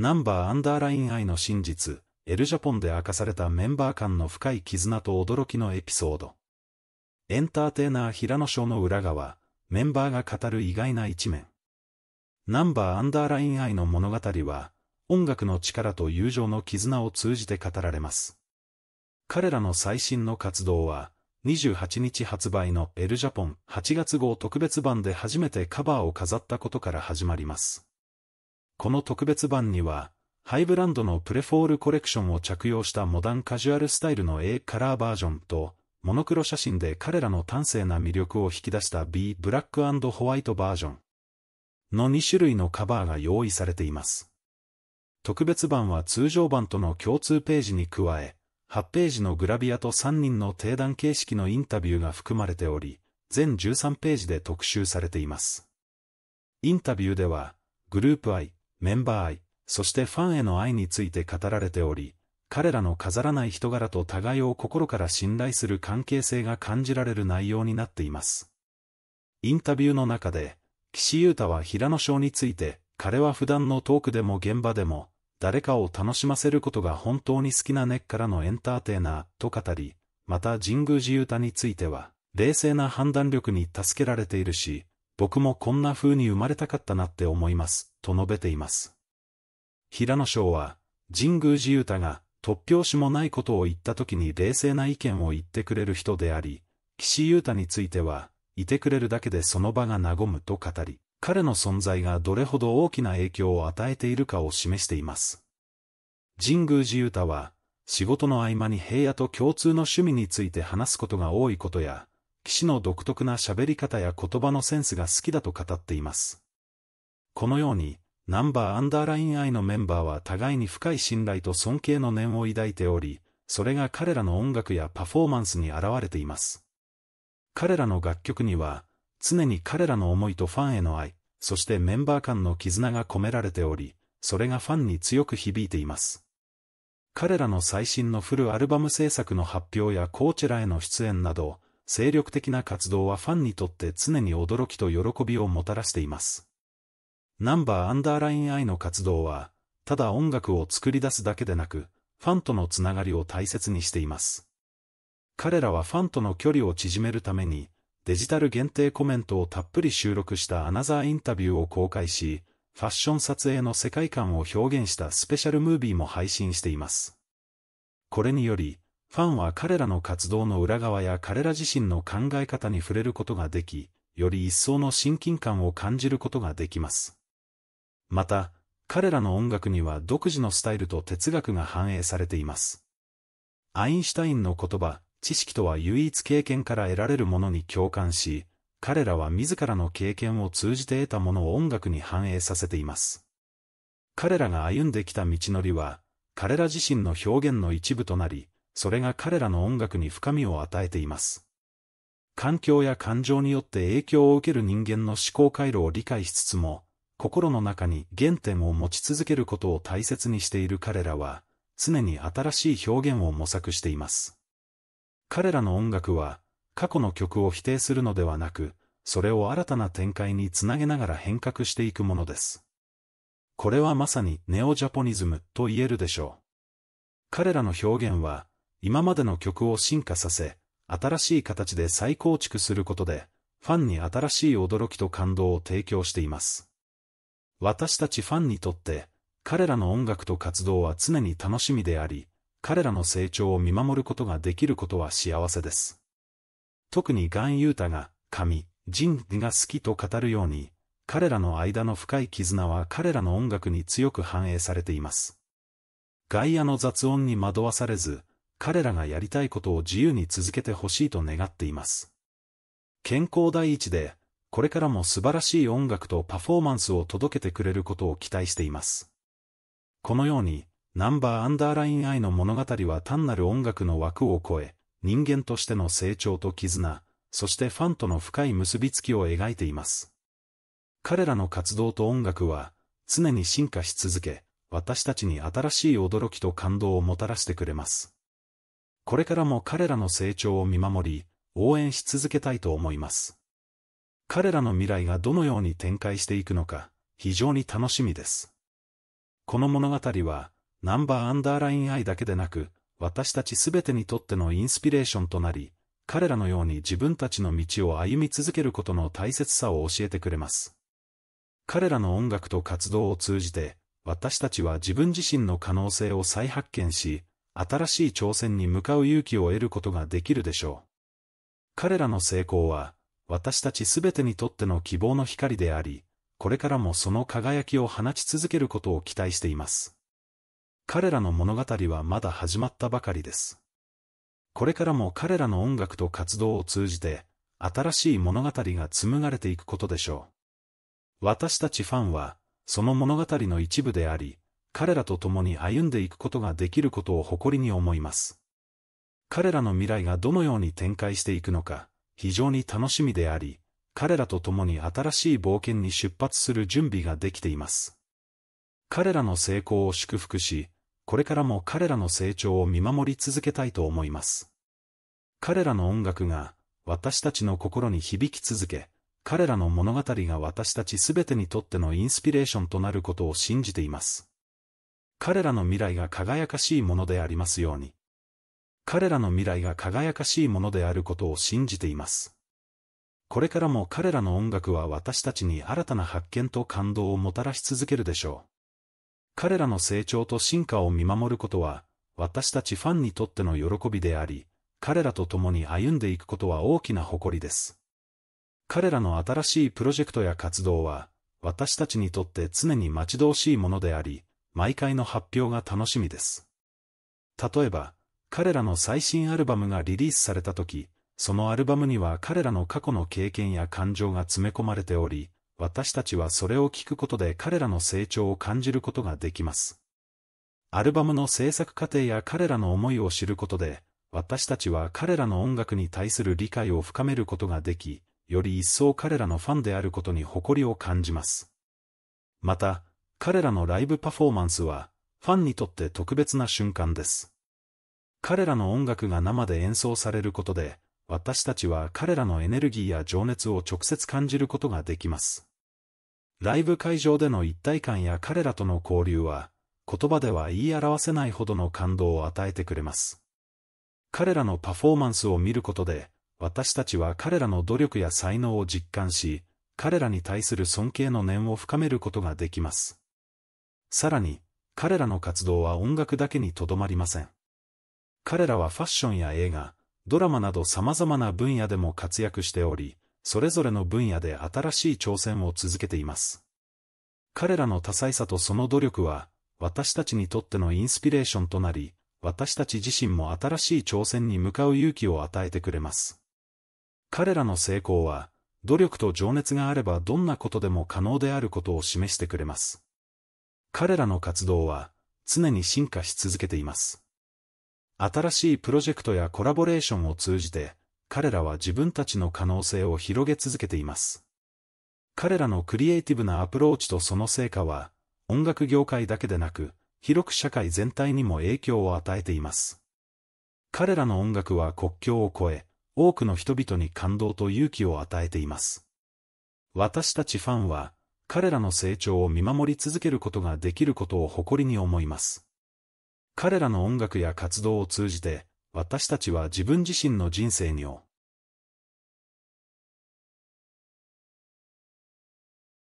ナンバーアンダーライン愛の真実、エルジャポンで明かされたメンバー間の深い絆と驚きのエピソード。エンターテイナー平野翔の裏側、メンバーが語る意外な一面。ナンバーアンダーライン愛の物語は、音楽の力と友情の絆を通じて語られます。彼らの最新の活動は、28日発売のエルジャポン8月号特別版で初めてカバーを飾ったことから始まります。この特別版には、ハイブランドのプレフォールコレクションを着用したモダンカジュアルスタイルの A カラーバージョンと、モノクロ写真で彼らの端正な魅力を引き出した B ブラックホワイトバージョンの2種類のカバーが用意されています。特別版は通常版との共通ページに加え、8ページのグラビアと3人の定談形式のインタビューが含まれており、全13ページで特集されています。インタビューでは、グループ愛、メンバー愛、そしてファンへの愛について語られており、彼らの飾らない人柄と互いを心から信頼する関係性が感じられる内容になっています。インタビューの中で、岸優太は平野翔について、彼は普段のトークでも現場でも、誰かを楽しませることが本当に好きな根っからのエンターテイナーと語り、また神宮寺優太については、冷静な判断力に助けられているし、僕もこんな風に生まれたかったなって思います、と述べています。平野翔は、神宮寺太が、突拍子もないことを言った時に冷静な意見を言ってくれる人であり、岸優太については、いてくれるだけでその場が和むと語り、彼の存在がどれほど大きな影響を与えているかを示しています。神宮寺優太は、仕事の合間に平野と共通の趣味について話すことが多いことや、騎士の独特な喋り方や言葉のセンスが好きだと語っています。このように、ナンバーアンダーライン I のメンバーは互いに深い信頼と尊敬の念を抱いており、それが彼らの音楽やパフォーマンスに現れています。彼らの楽曲には、常に彼らの思いとファンへの愛、そしてメンバー間の絆が込められており、それがファンに強く響いています。彼らの最新のフルアルバム制作の発表やコーチェラへの出演など、精力的な活動はファンにとって常に驚きと喜びをもたらしています。ナンバーアンダーラインイの活動は、ただ音楽を作り出すだけでなく、ファンとのつながりを大切にしています。彼らはファンとの距離を縮めるために、デジタル限定コメントをたっぷり収録したアナザーインタビューを公開し、ファッション撮影の世界観を表現したスペシャルムービーも配信しています。これにより、ファンは彼らの活動の裏側や彼ら自身の考え方に触れることができ、より一層の親近感を感じることができます。また、彼らの音楽には独自のスタイルと哲学が反映されています。アインシュタインの言葉、知識とは唯一経験から得られるものに共感し、彼らは自らの経験を通じて得たものを音楽に反映させています。彼らが歩んできた道のりは、彼ら自身の表現の一部となり、それが彼らの音楽に深みを与えています。環境や感情によって影響を受ける人間の思考回路を理解しつつも、心の中に原点を持ち続けることを大切にしている彼らは、常に新しい表現を模索しています。彼らの音楽は、過去の曲を否定するのではなく、それを新たな展開につなげながら変革していくものです。これはまさにネオジャポニズムと言えるでしょう。彼らの表現は、今までの曲を進化させ、新しい形で再構築することで、ファンに新しい驚きと感動を提供しています。私たちファンにとって、彼らの音楽と活動は常に楽しみであり、彼らの成長を見守ることができることは幸せです。特にガン・ユータが、神、ジンが好きと語るように、彼らの間の深い絆は彼らの音楽に強く反映されています。外野の雑音に惑わされず、彼らがやりたいことを自由に続けてほしいと願っています。健康第一で、これからも素晴らしい音楽とパフォーマンスを届けてくれることを期待しています。このように、ナンバーアンダーライン愛の物語は単なる音楽の枠を超え、人間としての成長と絆、そしてファンとの深い結びつきを描いています。彼らの活動と音楽は、常に進化し続け、私たちに新しい驚きと感動をもたらしてくれます。これからも彼らの成長を見守り、応援し続けたいと思います。彼らの未来がどのように展開していくのか、非常に楽しみです。この物語は、ナンバーアンダーラインイだけでなく、私たちすべてにとってのインスピレーションとなり、彼らのように自分たちの道を歩み続けることの大切さを教えてくれます。彼らの音楽と活動を通じて、私たちは自分自身の可能性を再発見し、新しい挑戦に向かう勇気を得ることができるでしょう。彼らの成功は、私たちすべてにとっての希望の光であり、これからもその輝きを放ち続けることを期待しています。彼らの物語はまだ始まったばかりです。これからも彼らの音楽と活動を通じて、新しい物語が紡がれていくことでしょう。私たちファンは、その物語の一部であり、彼らと共に歩んでいくことができることを誇りに思います。彼らの未来がどのように展開していくのか、非常に楽しみであり、彼らと共に新しい冒険に出発する準備ができています。彼らの成功を祝福し、これからも彼らの成長を見守り続けたいと思います。彼らの音楽が、私たちの心に響き続け、彼らの物語が私たちすべてにとってのインスピレーションとなることを信じています。彼らの未来が輝かしいものでありますように。彼らの未来が輝かしいものであることを信じています。これからも彼らの音楽は私たちに新たな発見と感動をもたらし続けるでしょう。彼らの成長と進化を見守ることは、私たちファンにとっての喜びであり、彼らと共に歩んでいくことは大きな誇りです。彼らの新しいプロジェクトや活動は、私たちにとって常に待ち遠しいものであり、毎回の発表が楽しみです。例えば、彼らの最新アルバムがリリースされた時、そのアルバムには彼らの過去の経験や感情が詰め込まれており、私たちはそれを聞くことで彼らの成長を感じることができます。アルバムの制作過程や彼らの思いを知ることで、私たちは彼らの音楽に対する理解を深めることができ、より一層彼らのファンであることに誇りを感じます。また、彼らのライブパフォーマンスは、ファンにとって特別な瞬間です。彼らの音楽が生で演奏されることで、私たちは彼らのエネルギーや情熱を直接感じることができます。ライブ会場での一体感や彼らとの交流は、言葉では言い表せないほどの感動を与えてくれます。彼らのパフォーマンスを見ることで、私たちは彼らの努力や才能を実感し、彼らに対する尊敬の念を深めることができます。さらに、彼らの活動は音楽だけにとどまりません。彼らはファッションや映画、ドラマなど様々な分野でも活躍しており、それぞれの分野で新しい挑戦を続けています。彼らの多彩さとその努力は、私たちにとってのインスピレーションとなり、私たち自身も新しい挑戦に向かう勇気を与えてくれます。彼らの成功は、努力と情熱があればどんなことでも可能であることを示してくれます。彼らの活動は常に進化し続けています。新しいプロジェクトやコラボレーションを通じて、彼らは自分たちの可能性を広げ続けています。彼らのクリエイティブなアプローチとその成果は、音楽業界だけでなく、広く社会全体にも影響を与えています。彼らの音楽は国境を越え、多くの人々に感動と勇気を与えています。私たちファンは、彼らの成長を見守り続けることができることを誇りに思います。彼らの音楽や活動を通じて、私たちは自分自身の人生にを、